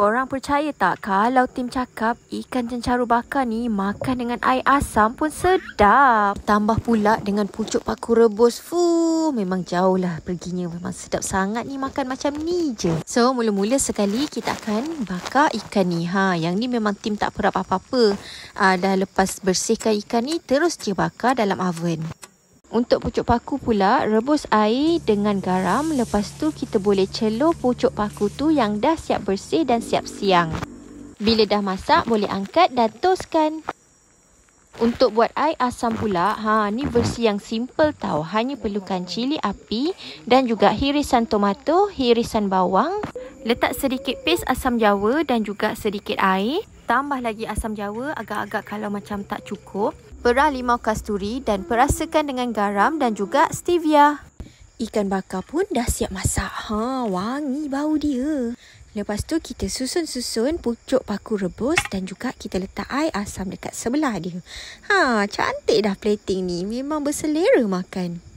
korang percaya tak kalau tim cakap ikan cencaru bakar ni makan dengan air asam pun sedap. Tambah pula dengan pucuk paku rebus. Fuh, memang jauh lah perginya. Memang sedap sangat ni makan macam ni je. So, mula-mula sekali kita akan bakar ikan ni. Ha, yang ni memang tim tak perap apa-apa. Ha, dah lepas bersihkan ikan ni, terus je bakar dalam oven. Untuk pucuk paku pula, rebus air dengan garam. Lepas tu kita boleh celur pucuk paku tu yang dah siap bersih dan siap siang. Bila dah masak, boleh angkat dan toskan. Untuk buat air asam pula, ha ni versi yang simple tau. Hanya perlukan cili api dan juga hirisan tomato, hirisan bawang. Letak sedikit paste asam jawa dan juga sedikit air tambah lagi asam jawa agak-agak kalau macam tak cukup. Perah limau kasturi dan perasakan dengan garam dan juga stevia. Ikan bakar pun dah siap masak. Ha, wangi bau dia. Lepas tu kita susun-susun pucuk paku rebus dan juga kita letak air asam dekat sebelah dia. Ha, cantik dah plating ni. Memang berselera makan.